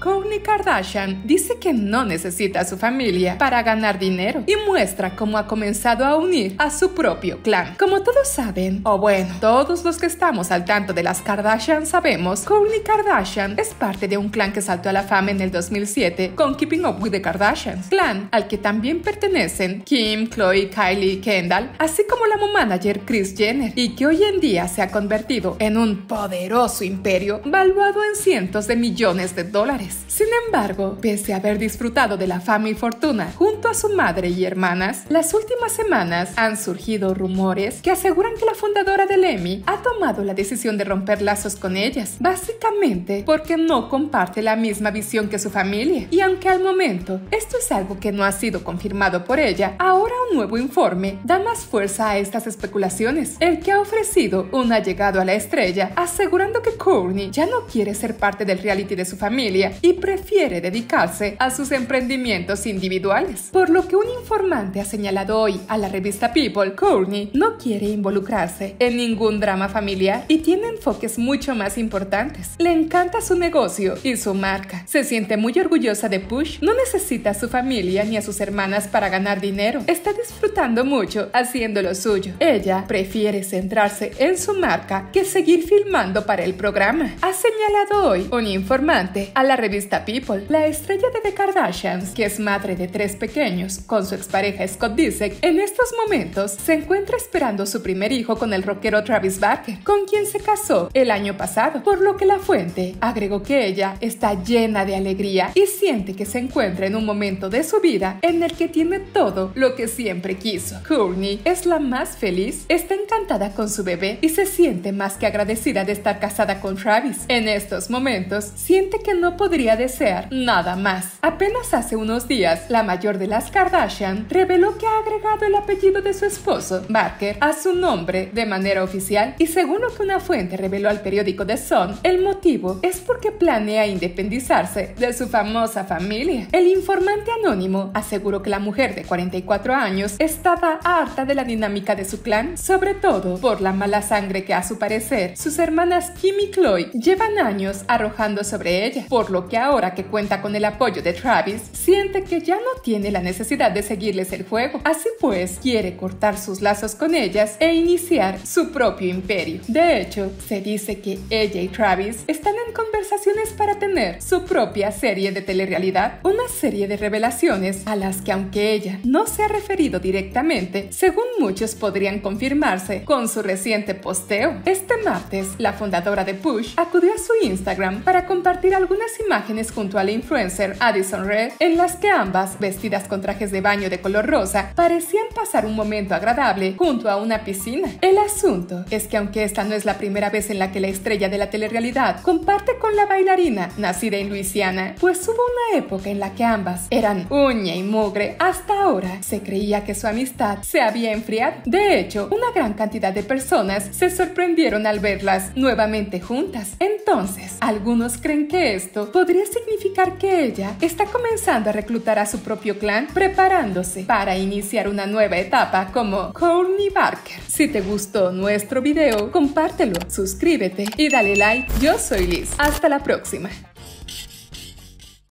Kourtney Kardashian dice que no necesita a su familia para ganar dinero y muestra cómo ha comenzado a unir a su propio clan. Como todos saben, o bueno, todos los que estamos al tanto de las Kardashian sabemos, Kourtney Kardashian es parte de un clan que saltó a la fama en el 2007 con Keeping Up with the Kardashians, clan al que también pertenecen Kim, Chloe, Kylie y Kendall, así como la manager Kris Jenner y que hoy en día se ha convertido en un poderoso imperio valuado en cientos de millones de dólares. Sin embargo, pese a haber disfrutado de la fama y fortuna junto a su madre y hermanas, las últimas semanas han surgido rumores que aseguran que la fundadora de Emmy ha tomado la decisión de romper lazos con ellas, básicamente porque no comparte la misma visión que su familia. Y aunque al momento esto es algo que no ha sido confirmado por ella, ahora un nuevo informe da más fuerza a estas especulaciones. El que ha ofrecido un allegado a la estrella, asegurando que Courtney ya no quiere ser parte del reality de su familia, y prefiere dedicarse a sus emprendimientos individuales. Por lo que un informante ha señalado hoy a la revista People, Courtney no quiere involucrarse en ningún drama familiar y tiene enfoques mucho más importantes. Le encanta su negocio y su marca. Se siente muy orgullosa de Push. No necesita a su familia ni a sus hermanas para ganar dinero. Está disfrutando mucho haciendo lo suyo. Ella prefiere centrarse en su marca que seguir filmando para el programa. Ha señalado hoy un informante a la revista Vista People, la estrella de The Kardashians, que es madre de tres pequeños, con su expareja Scott Disick, en estos momentos se encuentra esperando su primer hijo con el rockero Travis Barker, con quien se casó el año pasado, por lo que la fuente agregó que ella está llena de alegría y siente que se encuentra en un momento de su vida en el que tiene todo lo que siempre quiso. Courtney es la más feliz, está encantada con su bebé y se siente más que agradecida de estar casada con Travis. En estos momentos siente que no podría desear nada más. Apenas hace unos días, la mayor de las Kardashian reveló que ha agregado el apellido de su esposo, Barker, a su nombre de manera oficial y según lo que una fuente reveló al periódico The Sun, el motivo es porque planea independizarse de su famosa familia. El informante anónimo aseguró que la mujer de 44 años estaba harta de la dinámica de su clan, sobre todo por la mala sangre que a su parecer sus hermanas Kim y Chloe llevan años arrojando sobre ella, por lo que, ahora que cuenta con el apoyo de Travis, siente que ya no tiene la necesidad de seguirles el juego. Así pues, quiere cortar sus lazos con ellas e iniciar su propio imperio. De hecho, se dice que ella y Travis están para tener su propia serie de telerrealidad, una serie de revelaciones a las que aunque ella no se ha referido directamente, según muchos podrían confirmarse con su reciente posteo. Este martes, la fundadora de Push acudió a su Instagram para compartir algunas imágenes junto a la influencer Addison Red, en las que ambas, vestidas con trajes de baño de color rosa, parecían pasar un momento agradable junto a una piscina. El asunto es que aunque esta no es la primera vez en la que la estrella de la telerrealidad comparte con la bailarina, nacida en Luisiana, pues hubo una época en la que ambas eran uña y mugre. Hasta ahora se creía que su amistad se había enfriado. De hecho, una gran cantidad de personas se sorprendieron al verlas nuevamente juntas. Entonces, algunos creen que esto podría significar que ella está comenzando a reclutar a su propio clan preparándose para iniciar una nueva etapa como Courtney Barker. Si te gustó nuestro video, compártelo, suscríbete y dale like. Yo soy Liz. Hasta la próxima.